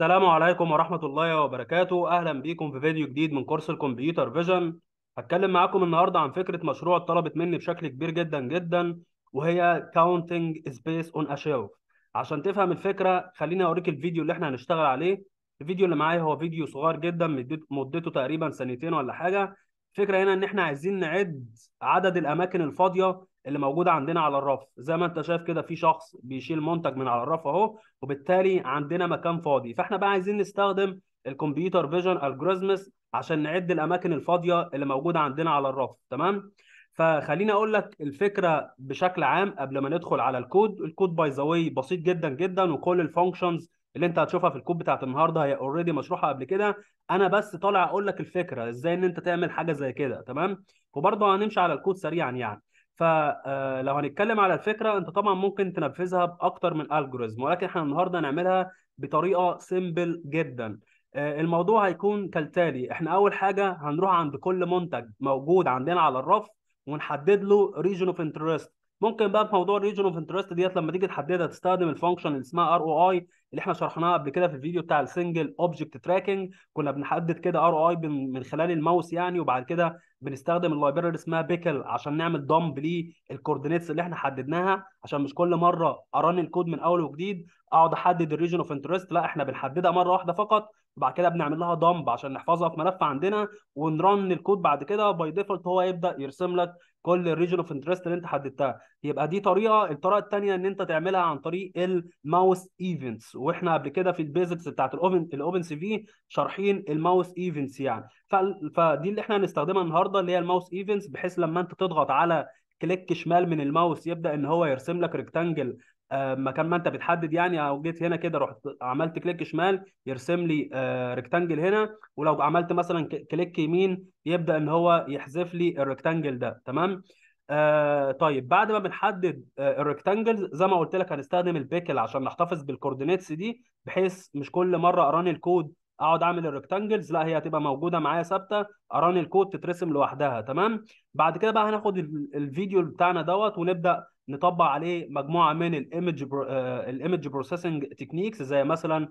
السلام عليكم ورحمة الله وبركاته أهلا بيكم في فيديو جديد من كورس الكمبيوتر فيجن هتكلم معاكم النهاردة عن فكرة مشروع اتطلبت مني بشكل كبير جدا جدا وهي Counting Space on a Shelf عشان تفهم الفكرة خليني أوريك الفيديو اللي احنا هنشتغل عليه الفيديو اللي معايا هو فيديو صغير جدا مدته تقريبا سنتين ولا حاجة الفكرة هنا إن احنا عايزين نعد عدد الأماكن الفاضية اللي موجوده عندنا على الرف زي ما انت شايف كده في شخص بيشيل منتج من على الرف اهو وبالتالي عندنا مكان فاضي فاحنا بقى عايزين نستخدم الكمبيوتر فيجن الجوريزمس عشان نعد الاماكن الفاضيه اللي موجوده عندنا على الرف تمام فخليني اقول لك الفكره بشكل عام قبل ما ندخل على الكود الكود باي ذا واي بسيط جدا جدا وكل الفانكشنز اللي انت هتشوفها في الكود بتاعت النهارده هي اوريدي مشروحه قبل كده انا بس طالع اقول لك الفكره ازاي ان انت تعمل حاجه زي كده تمام وبرضه هنمشي على الكود سريعا يعني فلو آه، هنتكلم على الفكره انت طبعا ممكن تنفذها باكتر من الجوريزم ولكن احنا النهارده هنعملها بطريقه سيمبل جدا آه، الموضوع هيكون كالتالي احنا اول حاجه هنروح عند كل منتج موجود عندنا على الرف ونحدد له ريجن اوف انترست ممكن بقى في موضوع الريجن اوف انترست ديت لما تيجي تحددها تستخدم الفانكشن اللي اسمها ار او اي اللي احنا شرحناه قبل كده في الفيديو بتاع السنجل اوبجكت تراكنج كنا بنحدد كده ار اي من خلال الماوس يعني وبعد كده بنستخدم اللايبراري اسمها بيكل عشان نعمل دمب للكوردينيتس اللي احنا حددناها عشان مش كل مره ارن الكود من اول وجديد اقعد احدد الريجن اوف انترست لا احنا بنحددها مره واحده فقط وبعد كده بنعمل لها دمب عشان نحفظها في ملف عندنا ونرن الكود بعد كده باي ديفولت هو يبدا يرسم لك كل الريجن اوف انترست اللي انت حددتها يبقى دي طريقه الطريقه الثانيه ان انت تعملها عن طريق الماوس ايفنتس واحنا قبل كده في البيزكس بتاعت الاوبن الاوبن سي في شارحين الماوس ايفنتس يعني ف... فدي اللي احنا هنستخدمها النهارده اللي هي الماوس ايفنتس بحيث لما انت تضغط على كليك شمال من الماوس يبدا ان هو يرسم لك ريكتانجل آه، مكان ما انت بتحدد يعني او جيت هنا كده رحت عملت كليك شمال يرسم لي ريكتانجل آه، هنا ولو عملت مثلا كليك يمين يبدا ان هو يحذف لي الريكتانجل ده تمام آه، طيب بعد ما بنحدد الريكتانجلز زي ما قلت لك هنستخدم البيكل عشان نحتفظ بالكوردينيتس دي بحيث مش كل مره اراني الكود اقعد اعمل الريكتانجلز لا هي هتبقى موجوده معايا ثابته اراني الكود تترسم لوحدها تمام بعد كده بقى هناخد الفيديو بتاعنا دوت ونبدا نطبق عليه مجموعه من الايمج الايمج بروسيسنج تكنيكس زي مثلا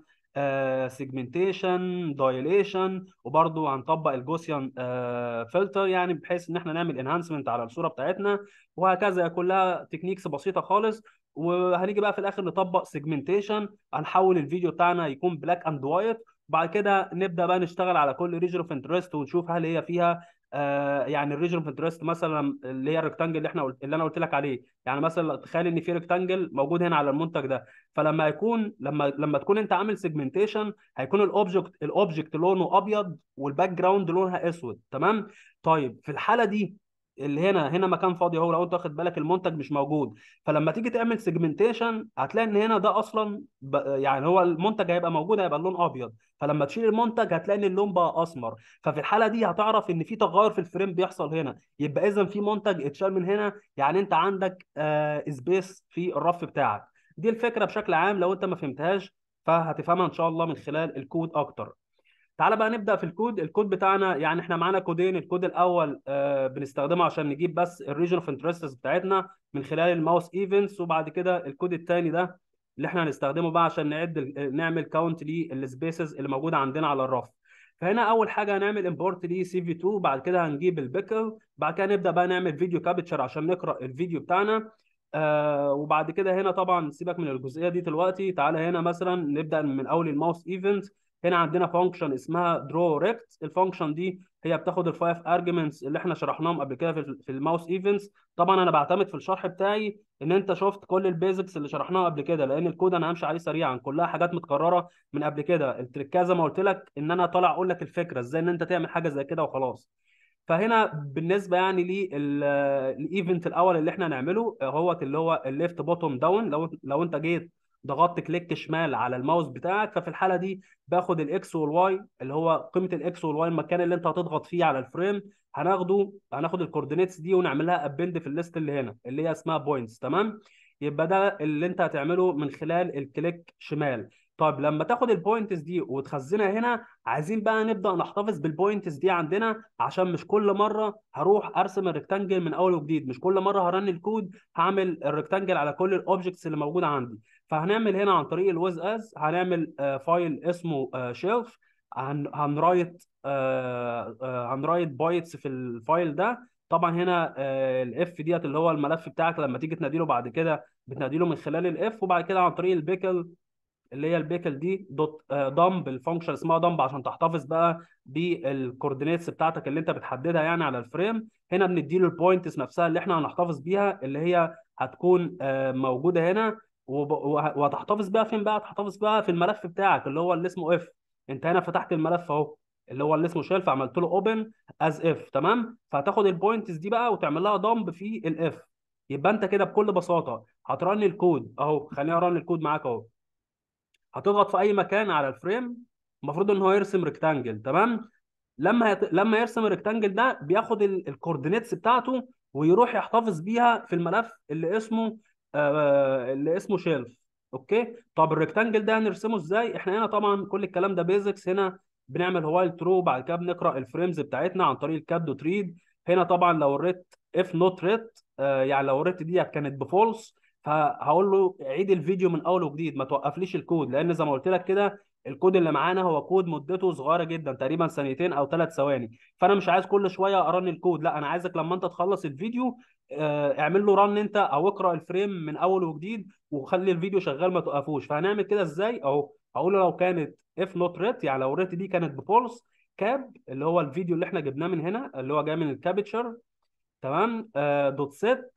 سيجمنتيشن دايليشن وبرضه هنطبق الجوسيان آه، فلتر يعني بحيث ان احنا نعمل انهانسمنت على الصوره بتاعتنا وهكذا كلها تكنيكس بسيطه خالص وهنيجي بقى في الاخر نطبق سيجمنتيشن هنحول الفيديو بتاعنا يكون بلاك اند وايت وبعد كده نبدا بقى نشتغل على كل ريجن اوف انترست ونشوف هل هي فيها آه، يعني الريجن اوف انترست مثلا اللي هي الريكتانجل اللي احنا قلت اللي انا قلت لك عليه يعني مثلا تخيل ان في ريكتانجل موجود هنا على المنتج ده فلما هيكون لما لما تكون انت عامل سيجمنتيشن هيكون الاوبجكت الاوبجكت لونه ابيض والباك جراوند لونها اسود تمام طيب في الحاله دي اللي هنا هنا مكان فاضي اهو لو انت واخد بالك المنتج مش موجود فلما تيجي تعمل سيجمنتيشن هتلاقي ان هنا ده اصلا ب... يعني هو المنتج هيبقى موجود هيبقى اللون ابيض فلما تشيل المنتج هتلاقي ان اللون بقى اسمر ففي الحاله دي هتعرف ان في تغير في الفريم بيحصل هنا يبقى اذا في منتج اتشال من هنا يعني انت عندك آه سبيس في الرف بتاعك دي الفكره بشكل عام لو انت ما فهمتهاش فهتفهمها ان شاء الله من خلال الكود اكتر تعال بقى نبدا في الكود الكود بتاعنا يعني احنا معانا كودين الكود الاول آه بنستخدمه عشان نجيب بس الريجن اوف انترست بتاعتنا من خلال الماوس ايفنتس وبعد كده الكود الثاني ده اللي احنا هنستخدمه بقى عشان نعد آه، نعمل كاونت للسبيسز اللي موجوده عندنا على الرف فهنا اول حاجه هنعمل امبورت لي سي في 2 بعد كده هنجيب البيكل بعد كده نبدا بقى نعمل فيديو كابتشر عشان نقرا الفيديو بتاعنا آه وبعد كده هنا طبعا سيبك من الجزئيه دي دلوقتي تعالى هنا مثلا نبدا من اول الماوس ايفنت هنا عندنا فانكشن اسمها درو ريكت الفانكشن دي هي بتاخد الفايف ارجمنتس اللي احنا شرحناهم قبل كده في الماوس ايفنتس طبعا انا بعتمد في الشرح بتاعي ان انت شفت كل البيزكس اللي شرحناها قبل كده لان الكود انا همشي عليه سريعا كلها حاجات متكرره من قبل كده التركه زي ما قلت لك ان انا طالع اقول لك الفكره ازاي ان انت تعمل حاجه زي كده وخلاص فهنا بالنسبه يعني للايفنت الاول اللي احنا هنعمله هو اللي هو الليفت بوتوم داون لو لو انت جيت ضغطت كليك شمال على الماوس بتاعك ففي الحاله دي باخد الاكس والواي اللي هو قيمه الاكس والواي المكان اللي انت هتضغط فيه على الفريم هناخده هناخد الكوردينيتس دي ونعمل لها ابند في الليست اللي هنا اللي هي اسمها بوينتس تمام يبقى ده اللي انت هتعمله من خلال الكليك شمال طيب لما تاخد البوينتس دي وتخزنها هنا عايزين بقى نبدا نحتفظ بالبوينتس دي عندنا عشان مش كل مره هروح ارسم الريكتانجل من اول وجديد مش كل مره هرن الكود هعمل الريكتانجل على كل الاوبجكتس اللي موجوده عندي فهنعمل هنا عن طريق الويز از هنعمل فايل آه، اسمه شيلف هنرايت هنرايت بايتس في الفايل ده طبعا هنا آه، الاف ديت اللي هو الملف بتاعك لما تيجي تناديله بعد كده بتناديله من خلال الاف وبعد كده عن طريق البيكل اللي هي البيكل دي دوت دمب الفانكشن اسمها دمب عشان تحتفظ بقى بالكوردينيتس بتاعتك اللي انت بتحددها يعني على الفريم هنا بنديله البوينتس نفسها اللي احنا هنحتفظ بيها اللي هي هتكون آه، موجوده هنا وهتحتفظ بيها فين بقى؟ هتحتفظ بيها في الملف بتاعك اللي هو اللي اسمه اف انت هنا فتحت الملف اهو اللي هو اللي اسمه شيلف عملت له اوبن از اف تمام؟ فهتاخد البوينتس دي بقى وتعمل لها دمب في الاف يبقى انت كده بكل بساطه هترن الكود اهو خليني ارن الكود معاك اهو هتضغط في اي مكان على الفريم المفروض ان هو يرسم ريكتانجل تمام؟ لما هت... لما يرسم الريكتانجل ده بياخد الكوردينيتس بتاعته ويروح يحتفظ بيها في الملف اللي اسمه آه، اللي اسمه شيلف اوكي طب الريكتانجل ده هنرسمه ازاي احنا هنا طبعا كل الكلام ده بيزكس هنا بنعمل هوايل ترو بعد كده بنقرا الفريمز بتاعتنا عن طريق الكاد ريد هنا طبعا لو ريت اف نوت ريت يعني لو ريت دي كانت بفولس فهقول له عيد الفيديو من اول وجديد ما توقفليش الكود لان زي ما قلت لك كده الكود اللي معانا هو كود مدته صغيره جدا تقريبا ثانيتين او ثلاث ثواني فانا مش عايز كل شويه ارن الكود لا انا عايزك لما انت تخلص الفيديو آه، اعمل له رن انت او اقرا الفريم من اول وجديد وخلي الفيديو شغال ما توقفوش فهنعمل كده ازاي اهو هقول لو كانت اف نوت ريت يعني لو ريت دي كانت ببولس كاب اللي هو الفيديو اللي احنا جبناه من هنا اللي هو جاي من الكابتشر تمام دوت سيت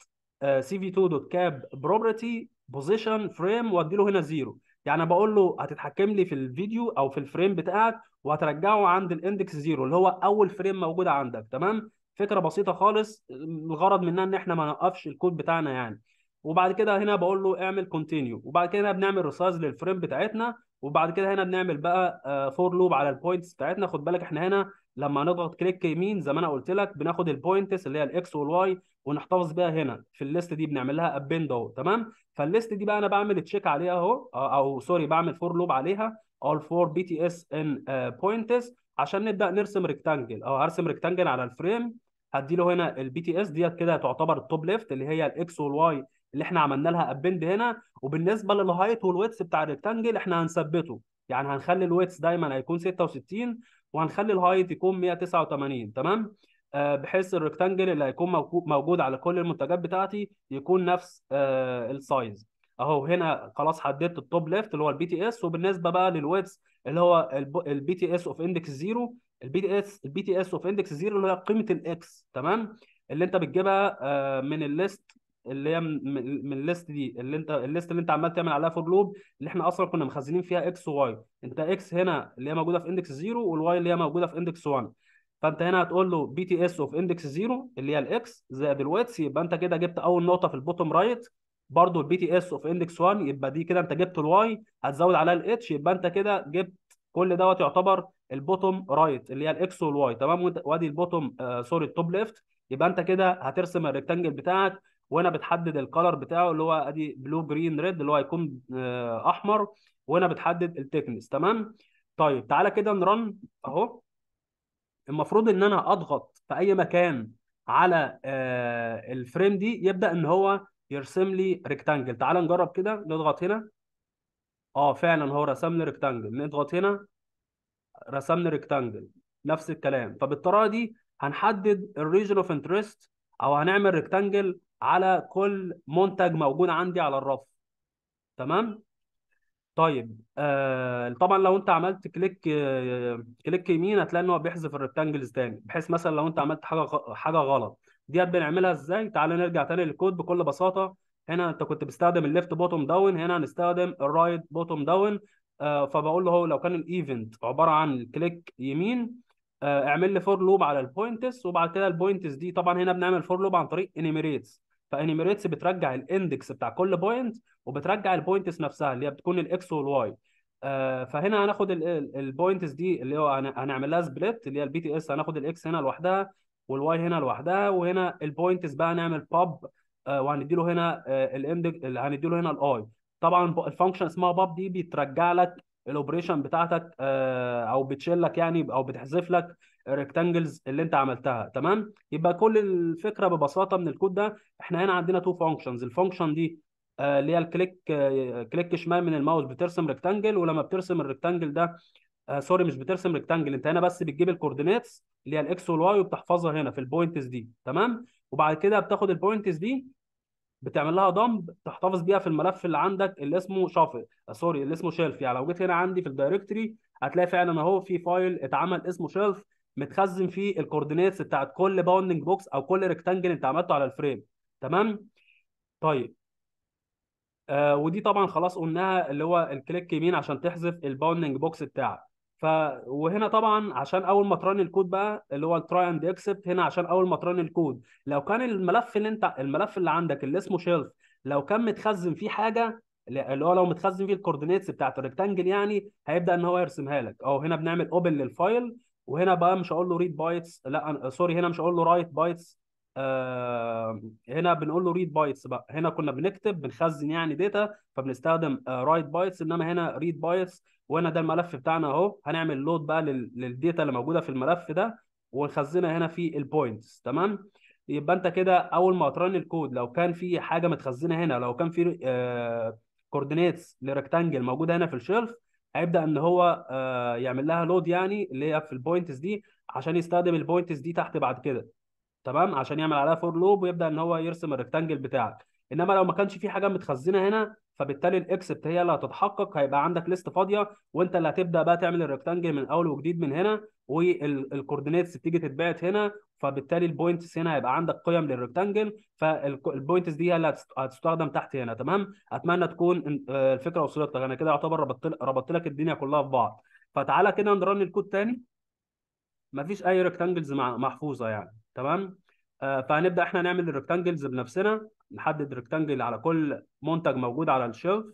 سي في 2 دوت كاب بروبرتي بوزيشن فريم وادي له هنا زيرو يعني بقول له هتتحكم لي في الفيديو او في الفريم بتاعك وهترجعه عند الاندكس زيرو اللي هو اول فريم موجود عندك تمام فكره بسيطه خالص الغرض منها ان احنا ما نوقفش الكود بتاعنا يعني وبعد كده هنا بقول له اعمل كونتينيو وبعد كده بنعمل ريسايز للفريم بتاعتنا وبعد كده هنا بنعمل بقى فور آه، لوب على البوينتس بتاعتنا خد بالك احنا هنا لما هنضغط كليك يمين زي ما انا قلت لك بناخد البوينتس اللي هي الاكس والواي ونحتفظ بيها هنا في الليست دي بنعمل لها ابند اهو تمام فالليست دي بقى انا بعمل تشيك عليها اهو آه، او سوري بعمل فور لوب عليها all four bts in آه، pointers عشان نبدا نرسم ريكتانجل او هرسم ريكتانجل على الفريم هدي له هنا البي تي اس ديت كده تعتبر التوب ليفت اللي هي الاكس والواي اللي احنا عملنا لها ابند هنا وبالنسبه للهايت والويتس بتاع الريكتانجل احنا هنثبته يعني هنخلي الويتس دايما هيكون 66 وهنخلي الهايت يكون 189 تمام آه بحيث الريكتانجل اللي هيكون موجود على كل المنتجات بتاعتي يكون نفس آه السايز اهو هنا خلاص حددت التوب ليفت اللي هو البي تي اس وبالنسبه بقى للويتس اللي هو البي تي اس اوف اندكس زيرو البي تي اس البي تي اس اوف اندكس زيرو اللي هي قيمه الاكس تمام اللي انت بتجيبها آه، من الليست اللي هي من الليست دي اللي انت الليست اللي انت عمال تعمل عليها فور لوب اللي احنا اصلا كنا مخزنين فيها اكس وواي انت اكس هنا اللي هي موجوده في اندكس 0 والواي اللي هي موجوده في اندكس 1 فانت هنا هتقول له بي تي اس اوف اندكس 0 اللي هي الاكس زائد الويتس يبقى انت كده جبت اول نقطه في البوتوم رايت برضه البي تي اس اوف اندكس 1 يبقى دي كده انت جبت الواي هتزود عليها الاتش يبقى انت كده جبت كل دوت يعتبر البوتوم رايت اللي هي الاكس والواي تمام وادي البوتوم سوري التوب ليفت يبقى انت كده هترسم الريكتانجل بتاعك وهنا بتحدد الكالر بتاعه اللي هو ادي بلو جرين ريد اللي هو هيكون آه، احمر وهنا بتحدد التكنس تمام طيب تعالى كده نرن اهو المفروض ان انا اضغط في اي مكان على آه، الفريم دي يبدا ان هو يرسم لي ريكتانجل تعالى نجرب كده نضغط هنا اه فعلا هو رسم لي ريكتانجل نضغط هنا رسم لي ريكتانجل نفس الكلام فبالطريقه دي هنحدد الريجن اوف انترست او هنعمل ريكتانجل على كل منتج موجود عندي على الرف تمام طيب آه طبعا لو انت عملت كليك آه كليك يمين هتلاقي ان هو بيحذف الريكتانجلز تاني بحيث مثلا لو انت عملت حاجه حاجه غلط ديت بنعملها ازاي تعال نرجع تاني للكود بكل بساطه هنا انت كنت بتستخدم الليفت بوتوم داون هنا هنستخدم الرايت بوتوم داون فبقول له هو لو كان الايفنت عباره عن كليك يمين آه اعمل لي فور لوب على البوينتس وبعد كده البوينتس دي طبعا هنا بنعمل فور لوب عن طريق انيميريتس فانيميريتس بترجع الاندكس بتاع كل بوينت وبترجع البوينتس نفسها اللي هي بتكون الاكس والواي آه فهنا هناخد البوينتس دي اللي هو هنعمل لها سبليت اللي هي البي تي اس هناخد الاكس هنا لوحدها والواي هنا لوحدها وهنا البوينتس بقى هنعمل باب آه له هنا آه هندي له هنا الاي طبعا الفانكشن اسمها باب دي بترجع لك الاوبريشن بتاعتك آه، او بتشيل لك يعني او بتحذف لك الريكتانجلز اللي انت عملتها تمام يبقى كل الفكره ببساطه من الكود ده احنا هنا عندنا تو فانكشنز الفانكشن دي آه، اللي هي الكليك كليك آه، شمال من الماوس بترسم ريكتانجل ولما بترسم الريكتانجل ده سوري آه، مش بترسم ريكتانجل انت هنا بس بتجيب الكوردينيتس اللي هي الاكس والواي وبتحفظها هنا في البوينتس دي تمام وبعد كده بتاخد البوينتس دي بتعمل لها دمب تحتفظ بيها في الملف اللي عندك اللي اسمه شافل سوري اللي اسمه شيلف يعني لو جيت هنا عندي في الدايركتري هتلاقي فعلا اهو في فايل اتعمل اسمه شيلف متخزن فيه الكوردينيتس بتاعت كل باوندنج بوكس او كل ريكتانجل انت عملته على الفريم تمام طيب آه ودي طبعا خلاص قلناها اللي هو الكليك يمين عشان تحذف الباوندنج بوكس بتاعك ف وهنا طبعا عشان اول ما ترن الكود بقى اللي هو التراي اند اكسبت هنا عشان اول ما ترن الكود لو كان الملف اللي انت الملف اللي عندك اللي اسمه شيلف لو كان متخزن فيه حاجه اللي هو لو متخزن فيه الكوردينيتس بتاعت الريكتانجل يعني هيبدا ان هو يرسمها لك اهو هنا بنعمل اوبن للفايل وهنا بقى مش هقول له ريد بايتس لا سوري هنا مش هقول له رايت بايتس آه هنا بنقول له ريد بايتس بقى هنا كنا بنكتب بنخزن يعني داتا فبنستخدم رايت آه، بايتس انما هنا ريد بايتس وهنا ده الملف بتاعنا اهو هنعمل لود بقى للديتا اللي موجوده في الملف ده ونخزنها هنا في البوينتس تمام يبقى انت كده اول ما ترن الكود لو كان في حاجه متخزنه هنا لو كان في آه كوردينيتس لريكتانجل موجوده هنا في الشيلف هيبدا ان هو آه، يعمل لها لود يعني اللي هي في البوينتس دي عشان يستخدم البوينتس دي تحت بعد كده تمام عشان يعمل عليها فور لوب ويبدا ان هو يرسم الريكتانجل بتاعك انما لو ما كانش في حاجه متخزنه هنا فبالتالي الاكسبت هي اللي هتتحقق هيبقى عندك ليست فاضيه وانت اللي هتبدا بقى تعمل الريكتانجل من اول وجديد من هنا والكوردينيتس تيجي تتبعت هنا فبالتالي البوينتس هنا هيبقى عندك قيم للريكتانجل فالبوينتس دي هي اللي هتستخدم تحت هنا تمام اتمنى تكون آه، الفكره وصلت لك انا كده يعتبر ربطت ربطت لك الدنيا كلها في بعض فتعالى كده نرن الكود تاني مفيش اي ريكتانجلز محفوظه يعني تمام آه، فهنبدا احنا نعمل الريكتانجلز بنفسنا نحدد ريكتانجل على كل منتج موجود على الشيلف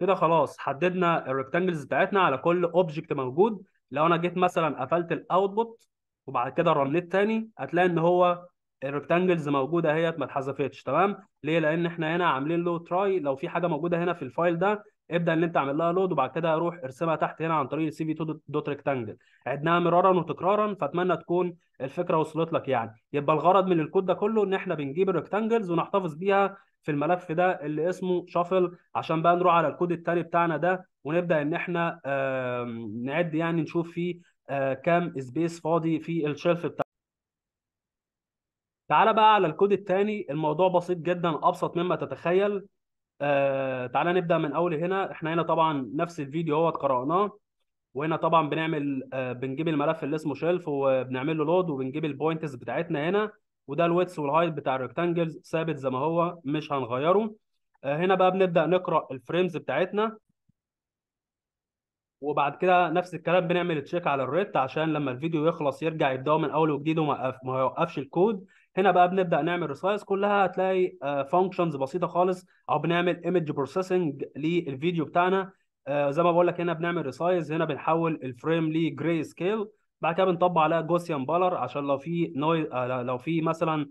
كده خلاص حددنا الريكتانجلز بتاعتنا على كل اوبجكت موجود لو انا جيت مثلا قفلت الاوتبوت وبعد كده رنيت تاني هتلاقي ان هو الريكتانجلز موجوده اهيت ما اتحذفتش تمام ليه لان احنا هنا عاملين له تراي لو في حاجه موجوده هنا في الفايل ده ابدا ان انت اعمل لها لود وبعد كده روح ارسمها تحت هنا عن طريق السي في تو دوت ريكتانجل عدناها مرارا وتكرارا فاتمنى تكون الفكره وصلت لك يعني يبقى الغرض من الكود ده كله ان احنا بنجيب الريكتانجلز ونحتفظ بيها في الملف ده اللي اسمه شافل عشان بقى نروح على الكود التالي بتاعنا ده ونبدا ان احنا نعد يعني نشوف فيه آه، كام سبيس فاضي في الشيلف بتاعنا تعالى بقى على الكود الثاني الموضوع بسيط جدا ابسط مما تتخيل آه تعالى نبدا من اول هنا احنا هنا طبعا نفس الفيديو هو قراناه وهنا طبعا بنعمل آه بنجيب الملف اللي اسمه شيلف وبنعمل له لود وبنجيب البوينتس بتاعتنا هنا وده الويتس والهايت بتاع الريكتانجلز ثابت زي ما هو مش هنغيره آه هنا بقى بنبدا نقرا الفريمز بتاعتنا وبعد كده نفس الكلام بنعمل تشيك على الريت عشان لما الفيديو يخلص يرجع يبداه من اول وجديد وما يوقفش الكود هنا بقى بنبدا نعمل ريسايز كلها هتلاقي فانكشنز آه، بسيطه خالص او بنعمل ايمج بروسيسنج للفيديو بتاعنا آه، زي ما بقول لك هنا بنعمل ريسايز هنا بنحول الفريم لجراي سكيل بعد كده بنطبق عليها جوسيان بالر عشان لو في نويز آه، لو في مثلا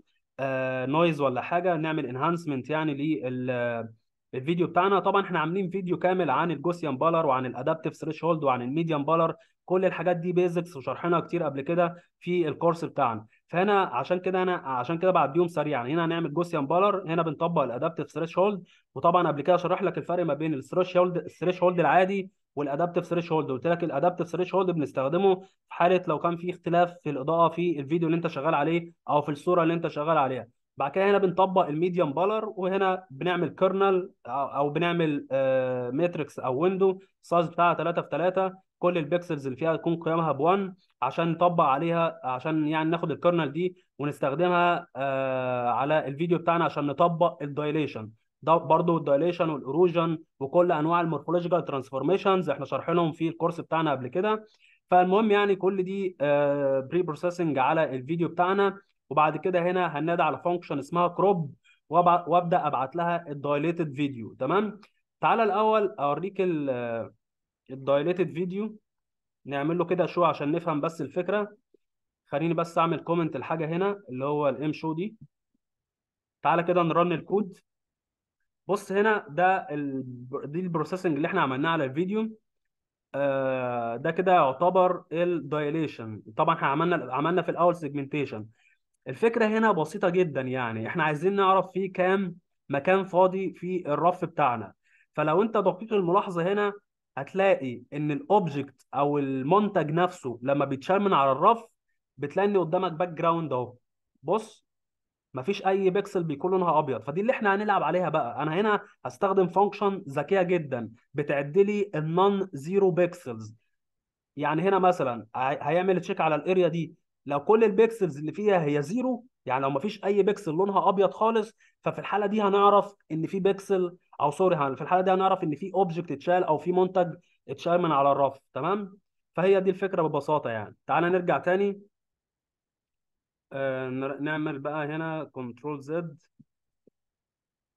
نويز ولا حاجه نعمل انهانسمنت يعني للفيديو بتاعنا طبعا احنا عاملين فيديو كامل عن الجوسيان بالر وعن الادابتيف ثريش هولد وعن الميديان بالر كل الحاجات دي بيزكس وشرحناها كتير قبل كده في الكورس بتاعنا فهنا عشان كده انا عشان كده بعديهم سريعا هنا هنعمل جوسيان بالر هنا بنطبق الادابتيف ثريش هولد وطبعا قبل كده شرح لك الفرق ما بين الثريش هولد الثريش هولد العادي والادابتيف ثريش هولد قلت لك الادابتيف ثريش هولد بنستخدمه في حاله لو كان في اختلاف في الاضاءه في الفيديو اللي انت شغال عليه او في الصوره اللي انت شغال عليها بعد كده هنا بنطبق الميديوم بالر وهنا بنعمل كيرنل او بنعمل ماتريكس آه، او ويندو سايز بتاعها 3 في 3 كل البيكسلز اللي فيها يكون قيمها ب1 عشان نطبق عليها عشان يعني ناخد الكرنل دي ونستخدمها آه على الفيديو بتاعنا عشان نطبق الدايليشن ده برضه الدايليشن والاروجن وكل انواع المورفولوجيكال ترانسفورميشنز احنا شارحينهم في الكورس بتاعنا قبل كده فالمهم يعني كل دي آه بري بروسيسنج على الفيديو بتاعنا وبعد كده هنا هننادي على فانكشن اسمها كروب وابدا ابعت لها الدايليتد فيديو تمام تعالى الاول اوريك ال الدايليتد فيديو نعمل له كده شو عشان نفهم بس الفكره خليني بس اعمل كومنت الحاجه هنا اللي هو الام شو دي تعالى كده نرن الكود بص هنا ده ال... دي البروسيسنج اللي احنا عملناه على الفيديو آه ده كده يعتبر الدايليشن طبعا احنا عملنا عملنا في الاول سيجمنتيشن الفكره هنا بسيطه جدا يعني احنا عايزين نعرف في كام مكان فاضي في الرف بتاعنا فلو انت دقيق الملاحظه هنا هتلاقي ان الاوبجكت او المنتج نفسه لما بيتشال من على الرف بتلاقي ان قدامك باك جراوند اهو بص مفيش اي بيكسل بيكون لونها ابيض فدي اللي احنا هنلعب عليها بقى انا هنا هستخدم فانكشن ذكيه جدا بتعد لي النون زيرو بيكسلز يعني هنا مثلا هيعمل تشيك على الاريا دي لو كل البيكسلز اللي فيها هي زيرو يعني لو مفيش اي بيكسل لونها ابيض خالص ففي الحاله دي هنعرف ان في بيكسل او سوري في الحاله دي هنعرف ان في اوبجكت اتشال او في منتج اتشال من على الرف تمام فهي دي الفكره ببساطه يعني تعالى نرجع تاني آه نعمل بقى هنا كنترول زد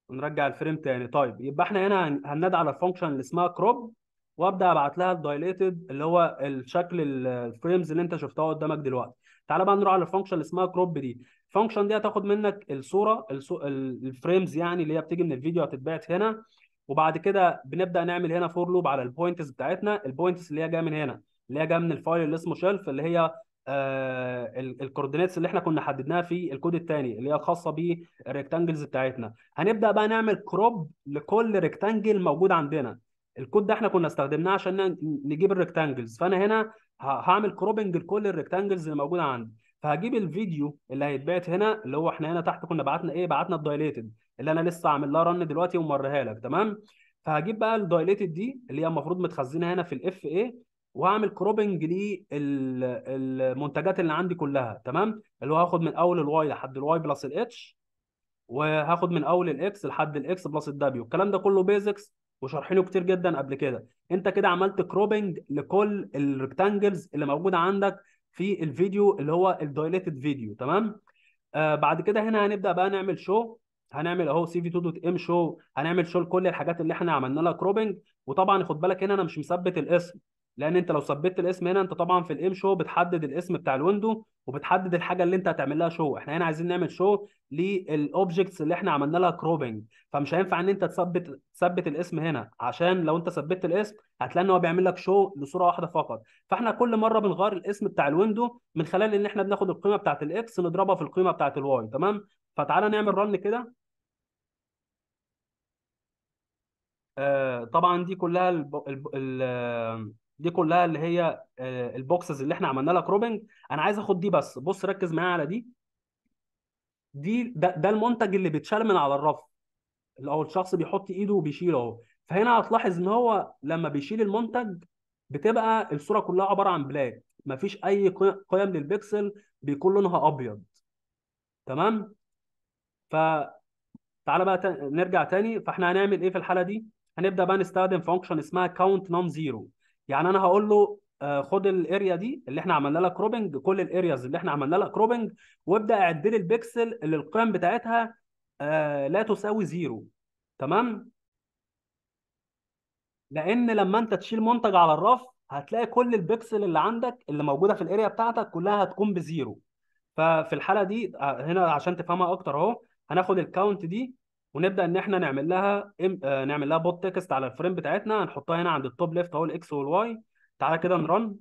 ونرجع الفريم تاني طيب يبقى احنا هنا هننادي على الفانكشن اللي اسمها كروب وابدا ابعت لها الدايليتد اللي هو الشكل الفريمز اللي انت شفتها قدامك دلوقتي تعالى بقى نروح على الفانكشن اللي اسمها كروب دي الفانكشن دي هتاخد منك الصوره الفريمز يعني اللي هي بتيجي من الفيديو هتتبعت هنا وبعد كده بنبدا نعمل هنا فور لوب على البوينتس بتاعتنا البوينتس اللي هي جايه من هنا اللي هي جايه من الفايل اللي اسمه شيلف اللي هي آه الكوردينيتس اللي احنا كنا حددناها في الكود الثاني اللي هي الخاصه بالريكتانجلز بتاعتنا هنبدا بقى نعمل كروب لكل ريكتانجل موجود عندنا الكود ده احنا كنا استخدمناه عشان نجيب الريكتانجلز فانا هنا هعمل كروبنج لكل الريكتانجلز اللي موجوده عندي فهجيب الفيديو اللي هيتبعت هنا اللي هو احنا هنا تحت كنا بعتنا ايه بعتنا الدايليتد اللي انا لسه عامل لها رن دلوقتي وموريها لك تمام فهجيب بقى الدايليتد دي اللي هي المفروض متخزنه هنا في الاف ايه وهعمل كروبنج للمنتجات اللي عندي كلها تمام اللي هو هاخد من اول الواي لحد الواي بلس الاتش وهاخد من اول الاكس لحد الاكس بلس الدبليو الكلام ده كله بيزكس وشارحينه كتير جدا قبل كده انت كده عملت كروبنج لكل الريكتانجلز اللي موجوده عندك في الفيديو اللي هو الدايليتد فيديو تمام آه بعد كده هنا هنبدا بقى نعمل شو هنعمل اهو سي في تو دوت ام شو هنعمل شو لكل الحاجات اللي احنا عملنا لها كروبنج وطبعا خد بالك هنا انا مش مثبت الاسم لان انت لو ثبتت الاسم هنا انت طبعا في الام شو بتحدد الاسم بتاع الويندو وبتحدد الحاجه اللي انت هتعمل لها شو احنا هنا عايزين نعمل شو للاوبجكتس اللي احنا عملنا لها كروبنج فمش هينفع ان انت تثبت تثبت الاسم هنا عشان لو انت ثبتت الاسم هتلاقي ان هو بيعمل لك شو لصوره واحده فقط فاحنا كل مره بنغير الاسم بتاع الويندو من خلال ان احنا بناخد القيمه بتاعه الاكس نضربها في القيمه بتاعه الواي تمام فتعالى نعمل رن كده آه، طبعا دي كلها الب... ال... دي كلها اللي هي آه، البوكسز اللي احنا عملنا لها كروبنج انا عايز اخد دي بس بص ركز معايا على دي دي ده, ده المنتج اللي بيتشال من على الرف اللي هو الشخص بيحط ايده وبيشيله اهو فهنا هتلاحظ ان هو لما بيشيل المنتج بتبقى الصوره كلها عباره عن بلاك مفيش اي قيم للبكسل بيكون لونها ابيض تمام ف تعالى بقى تاني نرجع تاني فاحنا هنعمل ايه في الحاله دي هنبدا بقى نستخدم فانكشن اسمها كاونت نون زيرو يعني انا هقول له آه، خد الاريا دي اللي احنا عملنا لها كروبنج كل الارياز اللي احنا عملنا لها كروبنج وابدا اعد لي البكسل اللي القيم بتاعتها آه، لا تساوي زيرو تمام لان لما انت تشيل منتج على الرف هتلاقي كل البكسل اللي عندك اللي موجوده في الاريا بتاعتك كلها هتكون بزيرو ففي الحاله دي آه، هنا عشان تفهمها اكتر اهو هناخد الكاونت دي ونبدا ان احنا نعمل لها آه، نعمل لها بوت تكست على الفريم بتاعتنا هنحطها هنا عند التوب ليفت اهو الاكس والواي تعالى كده نرن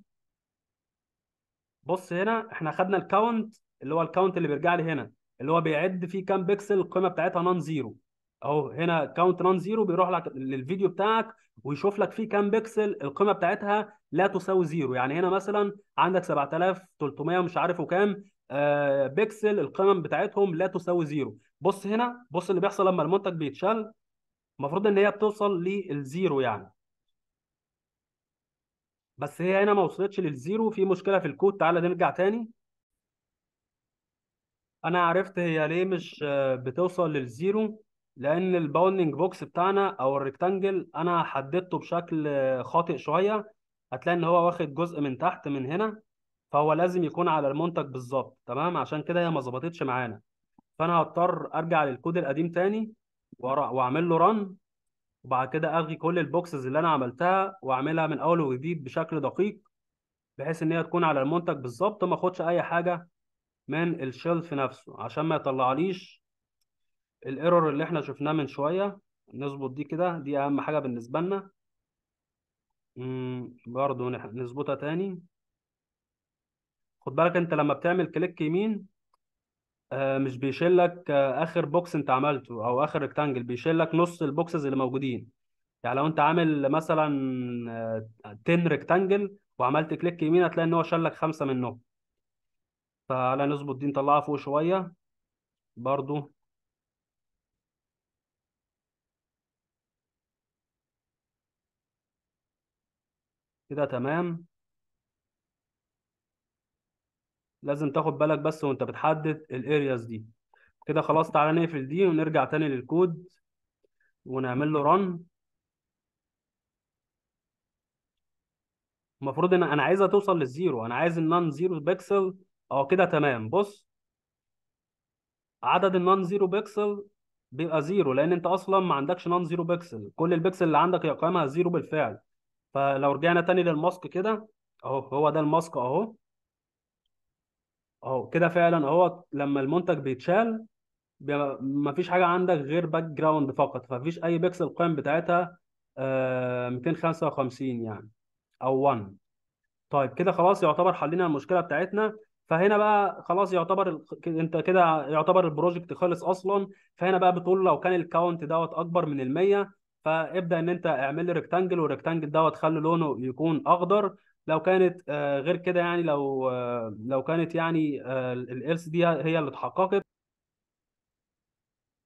بص هنا احنا خدنا الكاونت اللي هو الكاونت اللي بيرجع لي هنا اللي هو بيعد فيه كام بيكسل القيمه بتاعتها نون زيرو اهو هنا كاونت نون زيرو بيروح لك للفيديو بتاعك ويشوف لك فيه كام بيكسل القيمه بتاعتها لا تساوي زيرو يعني هنا مثلا عندك 7300 مش عارف وكام آه بيكسل القيم بتاعتهم لا تساوي زيرو بص هنا بص اللي بيحصل لما المنتج بيتشال المفروض ان هي بتوصل للزيرو يعني بس هي هنا ما وصلتش للزيرو في مشكله في الكود تعالى نرجع تاني انا عرفت هي ليه مش آه، بتوصل للزيرو لان الباوندنج بوكس بتاعنا او الريكتانجل انا حددته بشكل آه، خاطئ شويه هتلاقي ان هو واخد جزء من تحت من هنا فهو لازم يكون على المنتج بالظبط تمام عشان كده هي ما ظبطتش معانا فانا هضطر ارجع للكود القديم تاني واعمل له رن وبعد كده الغي كل البوكسز اللي انا عملتها واعملها من اول وجديد بشكل دقيق بحيث ان هي تكون على المنتج بالظبط ما اخدش اي حاجه من الشيلف نفسه عشان ما يطلعليش الايرور اللي احنا شفناه من شويه نظبط دي كده دي اهم حاجه بالنسبه لنا برضه نظبطها تاني خد بالك انت لما بتعمل كليك يمين آه، مش بيشيل لك آه، اخر بوكس انت عملته او اخر ريكتانجل بيشيل لك نص البوكسز اللي موجودين يعني لو انت عامل مثلا 10 آه، ريكتانجل وعملت كليك يمين هتلاقي ان هو شال لك خمسه منهم تعالى نظبط دي نطلعها فوق شويه برضو كده تمام لازم تاخد بالك بس وانت بتحدد الارياز دي كده خلاص تعالى نقفل دي ونرجع تاني للكود ونعمل له رن المفروض ان انا عايزها توصل للزيرو انا عايز النون زيرو بيكسل اه كده تمام بص عدد النون زيرو بيكسل بيبقى زيرو لان انت اصلا ما عندكش نون زيرو بيكسل كل البيكسل اللي عندك هي قيمها زيرو بالفعل فلو رجعنا تاني للماسك كده اهو هو ده الماسك اهو اهو كده فعلا اهو لما المنتج بيتشال مفيش حاجه عندك غير باك جراوند فقط فمفيش اي بيكسل القيم بتاعتها 255 آه، يعني او 1 طيب كده خلاص يعتبر حلينا المشكله بتاعتنا فهنا بقى خلاص يعتبر انت كده يعتبر البروجكت خلص اصلا فهنا بقى بتقول لو كان الكاونت دوت اكبر من ال 100 فابدا ان انت اعمل لي ريكتانجل والريكتانجل دوت خلي لونه يكون اخضر لو كانت آه، غير كده يعني لو آه، لو كانت يعني آه، الارث دي هي اللي اتحققت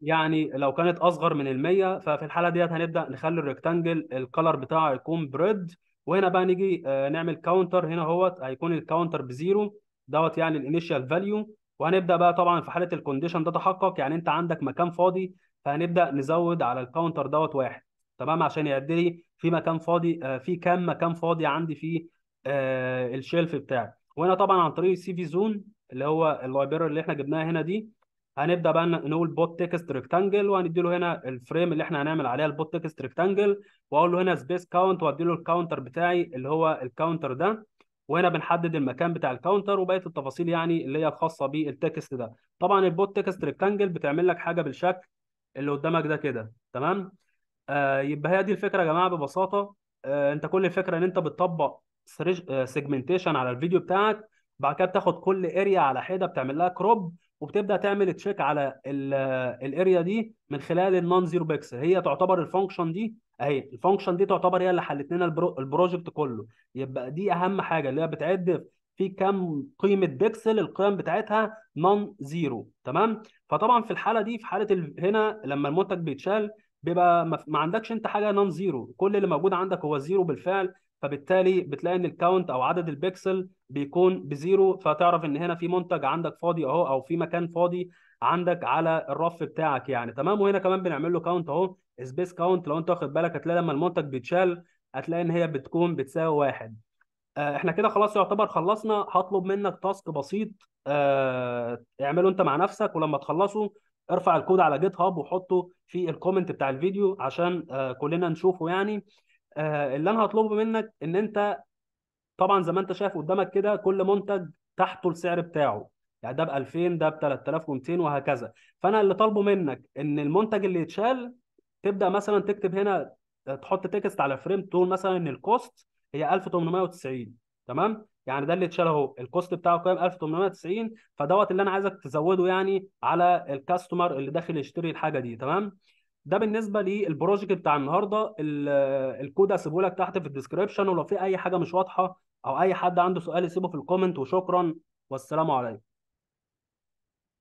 يعني لو كانت اصغر من ال100 ففي الحاله ديت هنبدا نخلي الريكتانجل الكلر بتاعه يكون بريد وهنا بقى نيجي نعمل كاونتر هنا اهوت هيكون الكاونتر بزيرو دوت يعني الانيشال فاليو وهنبدا بقى طبعا في حاله الكونديشن ده تحقق يعني انت عندك مكان فاضي فهنبدا نزود على الكاونتر دوت واحد تمام عشان يعد لي في مكان فاضي في كام مكان فاضي عندي فيه آه الشيلف بتاعك وهنا طبعا عن طريق السي في زون اللي هو اللايبراري اللي احنا جبناها هنا دي هنبدا بقى نقول بوت تكست ريكتانجل وهندي له هنا الفريم اللي احنا هنعمل عليها البوت تكست ريكتانجل واقول له هنا سبيس كاونت وادي له الكاونتر بتاعي اللي هو الكاونتر ده وهنا بنحدد المكان بتاع الكاونتر وبقيه التفاصيل يعني اللي هي الخاصه بالتكست ده طبعا البوت تكست ريكتانجل بتعمل لك حاجه بالشكل اللي قدامك ده كده تمام آه يبقى هي دي الفكره يا جماعه ببساطه آه انت كل الفكره ان انت بتطبق سيجمنتيشن آه، على الفيديو بتاعك بعد كده بتاخد كل اريا على حده بتعمل لها كروب وبتبدا تعمل تشيك على الاريا آه، دي من خلال النون زيرو بيكسل هي تعتبر الفانكشن دي اهي الفانكشن دي تعتبر هي اللي حلت لنا البروجكت كله يبقى دي اهم حاجه اللي هي بتعد في كام قيمه بيكسل القيم بتاعتها نون زيرو تمام فطبعا في الحاله دي في حاله هنا لما المنتج بيتشال بيبقى ما عندكش انت حاجه نون زيرو كل اللي موجود عندك هو زيرو بالفعل فبالتالي بتلاقي ان الكاونت او عدد البكسل بيكون بزيرو فتعرف ان هنا في منتج عندك فاضي اهو او في مكان فاضي عندك على الرف بتاعك يعني تمام وهنا كمان بنعمل له كاونت اهو سبيس كاونت لو انت واخد بالك هتلاقي لما المنتج بيتشال هتلاقي ان هي بتكون بتساوي واحد آه، احنا كده خلاص يعتبر خلصنا هطلب منك تاسك بسيط آه اعمله انت مع نفسك ولما تخلصه ارفع الكود على جيت هاب وحطه في الكومنت بتاع الفيديو عشان آه كلنا نشوفه يعني آه، اللي انا هطلبه منك ان انت طبعا زي ما انت شايف قدامك كده كل منتج تحته السعر بتاعه يعني ده ب 2000 ده ب 3200 وهكذا فانا اللي طالبه منك ان المنتج اللي يتشال تبدا مثلا تكتب هنا آه، تحط تكست على فريم تقول مثلا ان الكوست هي 1890 تمام يعني ده اللي اتشال اهو الكوست بتاعه كام 1890 فدوت اللي انا عايزك تزوده يعني على الكاستمر اللي داخل يشتري الحاجه دي تمام ده بالنسبه للبروجكت بتاع النهارده الكود هسيبه لك تحت في الديسكريبشن ولو في اي حاجه مش واضحه او اي حد عنده سؤال يسيبه في الكومنت وشكرا والسلام عليكم